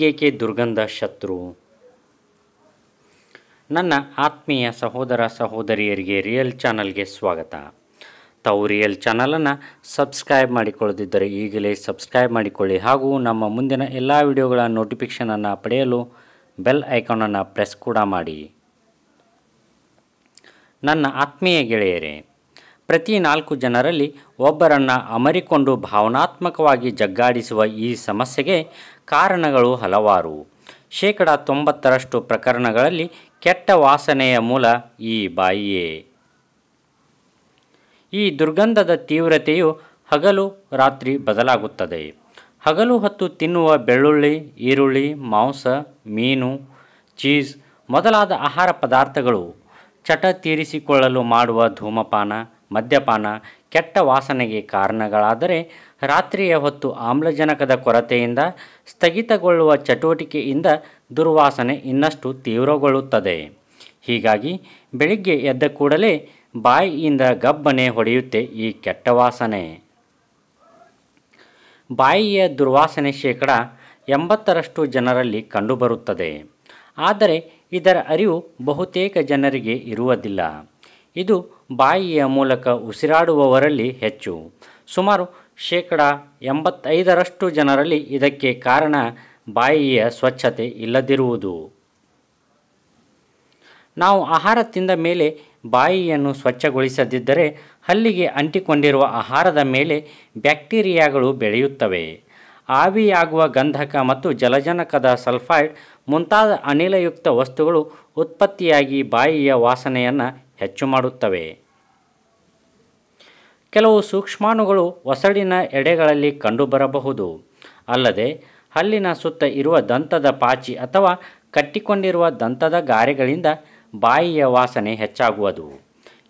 ಗೇಕೆ ದುರ್ಗಂಧ ಶತ್ರು ನನ್ನ ಆತ್ಮೀಯ ಸಹೋದರ ಸಹೋದರಿಯರಿಗೆ ರಿಯಲ್ ಚಾನಲ್ಗೆ ಸ್ವಾಗತ ತಾವು ರಿಯಲ್ ಚಾನಲನ್ನು ಸಬ್ಸ್ಕ್ರೈಬ್ ಮಾಡಿಕೊಳ್ಳದಿದ್ದರೆ ಈಗಲೇ ಸಬ್ಸ್ಕ್ರೈಬ್ ಮಾಡಿಕೊಳ್ಳಿ ಹಾಗೂ ನಮ್ಮ ಮುಂದಿನ ಎಲ್ಲ ವಿಡಿಯೋಗಳ ನೋಟಿಫಿಕೇಷನನ್ನು ಪಡೆಯಲು ಬೆಲ್ ಐಕಾನನ್ನು ಪ್ರೆಸ್ ಕೂಡ ಮಾಡಿ ನನ್ನ ಆತ್ಮೀಯ ಗೆಳೆಯರೇ ಪ್ರತಿ ನಾಲ್ಕು ಜನರಲ್ಲಿ ಒಬ್ಬರನ್ನು ಅಮರಿಕೊಂಡು ಭಾವನಾತ್ಮಕವಾಗಿ ಜಗ್ಗಾಡಿಸುವ ಈ ಸಮಸ್ಯೆಗೆ ಕಾರಣಗಳು ಹಲವಾರು ಶೇಕಡ ತೊಂಬತ್ತರಷ್ಟು ಪ್ರಕರಣಗಳಲ್ಲಿ ಕೆಟ್ಟ ವಾಸನೆಯ ಮೂಲ ಈ ಬಾಯಿಯೇ ಈ ದುರ್ಗಂಧದ ತೀವ್ರತೆಯು ಹಗಲು ರಾತ್ರಿ ಬದಲಾಗುತ್ತದೆ ಹಗಲು ಹೊತ್ತು ತಿನ್ನುವ ಬೆಳ್ಳುಳ್ಳಿ ಈರುಳ್ಳಿ ಮಾಂಸ ಮೀನು ಚೀಸ್ ಮೊದಲಾದ ಆಹಾರ ಪದಾರ್ಥಗಳು ಚಟ ತೀರಿಸಿಕೊಳ್ಳಲು ಮಾಡುವ ಧೂಮಪಾನ ಮದ್ಯಪಾನ ಕೆಟ್ಟ ವಾಸನೆಗೆ ಕಾರಣಗಳಾದರೆ ರಾತ್ರಿಯ ಹೊತ್ತು ಆಮ್ಲಜನಕದ ಕೊರತೆಯಿಂದ ಸ್ಥಗಿತಗೊಳ್ಳುವ ಚಟುವಟಿಕೆಯಿಂದ ದುರ್ವಾಸನೆ ಇನ್ನಷ್ಟು ತೀವ್ರಗೊಳ್ಳುತ್ತದೆ ಹೀಗಾಗಿ ಬೆಳಿಗ್ಗೆ ಎದ್ದ ಕೂಡಲೇ ಬಾಯಿಯಿಂದ ಗಬ್ಬನೆ ಹೊಡೆಯುತ್ತೆ ಈ ಕೆಟ್ಟ ವಾಸನೆ ಬಾಯಿಯ ದುರ್ವಾಸನೆ ಶೇಕಡ ಎಂಬತ್ತರಷ್ಟು ಜನರಲ್ಲಿ ಕಂಡುಬರುತ್ತದೆ ಆದರೆ ಇದರ ಅರಿವು ಬಹುತೇಕ ಜನರಿಗೆ ಇರುವುದಿಲ್ಲ ಇದು ಬಾಯಿಯ ಮೂಲಕ ಉಸಿರಾಡುವವರಲ್ಲಿ ಹೆಚ್ಚು ಸುಮಾರು ಶೇಕಡ ಎಂಬತ್ತೈದರಷ್ಟು ಜನರಲ್ಲಿ ಇದಕ್ಕೆ ಕಾರಣ ಬಾಯಿಯ ಸ್ವಚ್ಛತೆ ಇಲ್ಲದಿರುವುದು ನಾವು ಆಹಾರ ತಿಂದ ಮೇಲೆ ಬಾಯಿಯನ್ನು ಸ್ವಚ್ಛಗೊಳಿಸದಿದ್ದರೆ ಹಲ್ಲಿಗೆ ಅಂಟಿಕೊಂಡಿರುವ ಆಹಾರದ ಮೇಲೆ ಬ್ಯಾಕ್ಟೀರಿಯಾಗಳು ಬೆಳೆಯುತ್ತವೆ ಆವಿಯಾಗುವ ಗಂಧಕ ಮತ್ತು ಜಲಜನಕದ ಸಲ್ಫೈಡ್ ಮುಂತಾದ ಅನಿಲಯುಕ್ತ ವಸ್ತುಗಳು ಉತ್ಪತ್ತಿಯಾಗಿ ಬಾಯಿಯ ವಾಸನೆಯನ್ನು ಹೆಚ್ಚು ಮಾಡುತ್ತವೆ ಕೆಲವು ಸೂಕ್ಷ್ಮಾಣುಗಳು ಒಸಡಿನ ಎಡೆಗಳಲ್ಲಿ ಕಂಡುಬರಬಹುದು ಅಲ್ಲದೆ ಹಲ್ಲಿನ ಸುತ್ತ ಇರುವ ದಂತದ ಪಾಚಿ ಅಥವಾ ಕಟ್ಟಿಕೊಂಡಿರುವ ದಂತದ ಗಾರೆಗಳಿಂದ ಬಾಯಿಯ ವಾಸನೆ ಹೆಚ್ಚಾಗುವುದು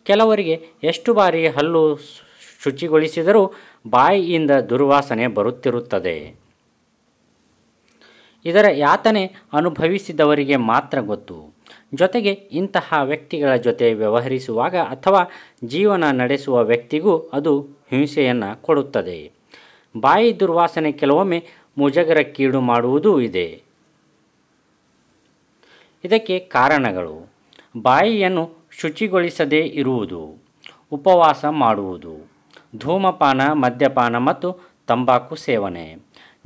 ಕೆಲವರಿಗೆ ಎಷ್ಟು ಬಾರಿ ಹಲ್ಲು ಶುಚಿಗೊಳಿಸಿದರೂ ಬಾಯಿಯಿಂದ ದುರ್ವಾಸನೆ ಬರುತ್ತಿರುತ್ತದೆ ಇದರ ಯಾತನೆ ಅನುಭವಿಸಿದವರಿಗೆ ಮಾತ್ರ ಗೊತ್ತು ಜೊತೆಗೆ ಇಂತಹ ವ್ಯಕ್ತಿಗಳ ಜೊತೆ ವ್ಯವಹರಿಸುವಾಗ ಅಥವಾ ಜೀವನ ನಡೆಸುವ ವ್ಯಕ್ತಿಗೂ ಅದು ಹಿಂಸೆಯನ್ನು ಕೊಡುತ್ತದೆ ಬಾಯಿ ದುರ್ವಾಸನೆ ಕೆಲವೊಮ್ಮೆ ಮುಜಗರಕ್ಕೀಡು ಮಾಡುವುದೂ ಇದೆ ಇದಕ್ಕೆ ಕಾರಣಗಳು ಬಾಯಿಯನ್ನು ಶುಚಿಗೊಳಿಸದೇ ಇರುವುದು ಉಪವಾಸ ಮಾಡುವುದು ಧೂಮಪಾನ ಮದ್ಯಪಾನ ಮತ್ತು ತಂಬಾಕು ಸೇವನೆ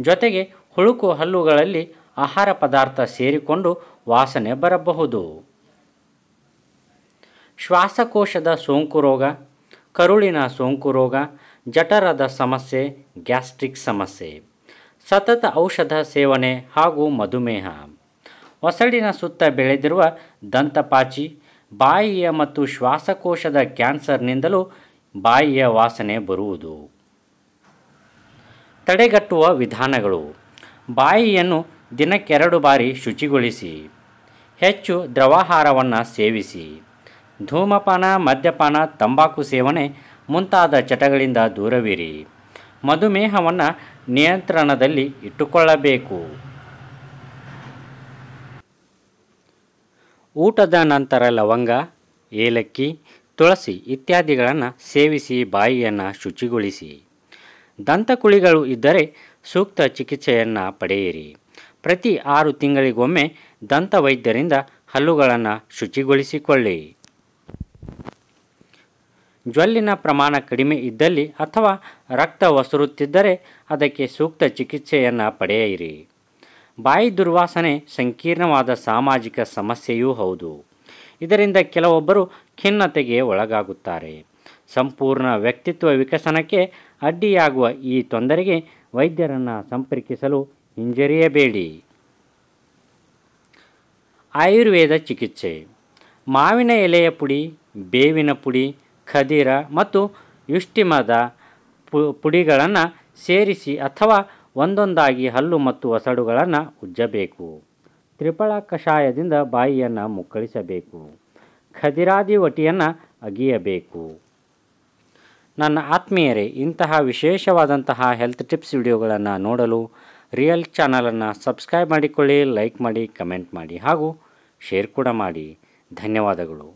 ಜೊತೆಗೆ ಹುಳುಕು ಹಲ್ಲುಗಳಲ್ಲಿ ಆಹಾರ ಪದಾರ್ಥ ಸೇರಿಕೊಂಡು ವಾಸನೆ ಬರಬಹುದು ಶ್ವಾಸಕೋಶದ ಸೋಂಕು ರೋಗ ಕರುಳಿನ ಸೋಂಕು ರೋಗ ಜಠರದ ಸಮಸ್ಯೆ ಗ್ಯಾಸ್ಟ್ರಿಕ್ ಸಮಸ್ಯೆ ಸತತ ಔಷಧ ಸೇವನೆ ಹಾಗೂ ಮಧುಮೇಹ ಒಸಡಿನ ಸುತ್ತ ಬೆಳೆದಿರುವ ದಂತಪಾಚಿ ಬಾಯಿಯ ಮತ್ತು ಶ್ವಾಸಕೋಶದ ಕ್ಯಾನ್ಸರ್ನಿಂದಲೂ ಬಾಯಿಯ ವಾಸನೆ ಬರುವುದು ತಡೆಗಟ್ಟುವ ವಿಧಾನಗಳು ಬಾಯಿಯನ್ನು ದಿನಕ್ಕೆರಡು ಬಾರಿ ಶುಚಿಗೊಳಿಸಿ ಹೆಚ್ಚು ದ್ರವಾಹಾರವನ್ನು ಸೇವಿಸಿ ಧೂಮಪಾನ ಮದ್ಯಪಾನ ತಂಬಾಕು ಸೇವನೆ ಮುಂತಾದ ಚಟಗಳಿಂದ ದೂರವಿರಿ ಮಧುಮೇಹವನ್ನು ನಿಯಂತ್ರಣದಲ್ಲಿ ಇಟ್ಟುಕೊಳ್ಳಬೇಕು ಊಟದ ನಂತರ ಲವಂಗ ಏಲಕ್ಕಿ ತುಳಸಿ ಇತ್ಯಾದಿಗಳನ್ನು ಸೇವಿಸಿ ಬಾಯಿಯನ್ನು ಶುಚಿಗೊಳಿಸಿ ದಂತಕುಳಿಗಳು ಇದ್ದರೆ ಸೂಕ್ತ ಚಿಕಿತ್ಸೆಯನ್ನು ಪಡೆಯಿರಿ ಪ್ರತಿ ಆರು ತಿಂಗಳಿಗೊಮ್ಮೆ ದಂತ ವೈದ್ಯರಿಂದ ಹಲ್ಲುಗಳನ್ನು ಶುಚಿಗೊಳಿಸಿಕೊಳ್ಳಿ ಜ್ವಲ್ಲಿನ ಪ್ರಮಾಣ ಕಡಿಮೆ ಇದ್ದಲ್ಲಿ ಅಥವಾ ರಕ್ತ ಒಸರುತ್ತಿದ್ದರೆ ಅದಕ್ಕೆ ಸೂಕ್ತ ಚಿಕಿತ್ಸೆಯನ್ನು ಪಡೆಯಿರಿ ಬಾಯಿ ದುರ್ವಾಸನೆ ಸಂಕೀರ್ಣವಾದ ಸಾಮಾಜಿಕ ಸಮಸ್ಯೆಯೂ ಹೌದು ಇದರಿಂದ ಕೆಲವೊಬ್ಬರು ಖಿನ್ನತೆಗೆ ಒಳಗಾಗುತ್ತಾರೆ ಸಂಪೂರ್ಣ ವ್ಯಕ್ತಿತ್ವ ವಿಕಸನಕ್ಕೆ ಅಡ್ಡಿಯಾಗುವ ಈ ತೊಂದರೆಗೆ ವೈದ್ಯರನ್ನು ಸಂಪರ್ಕಿಸಲು ಹಿಂಜರಿಯಬೇಡಿ ಆಯುರ್ವೇದ ಚಿಕಿತ್ಸೆ ಮಾವಿನ ಎಲೆಯ ಪುಡಿ ಬೇವಿನ ಪುಡಿ ಖದಿರ ಮತ್ತು ಯುಷ್ಟಿಮದ ಪುಡಿಗಳನ್ನು ಸೇರಿಸಿ ಅಥವಾ ಒಂದೊಂದಾಗಿ ಹಲ್ಲು ಮತ್ತು ಒಸಡುಗಳನ್ನು ಉಜ್ಜಬೇಕು ತ್ರಿಪಳ ಕಷಾಯದಿಂದ ಬಾಯಿಯನ್ನು ಮುಕ್ಕಳಿಸಬೇಕು ಖದಿರಾದಿ ವಟಿಯನ್ನು ಅಗಿಯಬೇಕು ನನ್ನ ಆತ್ಮೀಯರೇ ಇಂತಹ ವಿಶೇಷವಾದಂತಹ ಹೆಲ್ತ್ ಟಿಪ್ಸ್ ವಿಡಿಯೋಗಳನ್ನು ನೋಡಲು ರಿಯಲ್ ಚಾನಲನ್ನು ಸಬ್ಸ್ಕ್ರೈಬ್ ಮಾಡಿಕೊಳ್ಳಿ ಲೈಕ್ ಮಾಡಿ ಕಮೆಂಟ್ ಮಾಡಿ ಹಾಗೂ ಶೇರ್ ಕೂಡ ಮಾಡಿ ಧನ್ಯವಾದಗಳು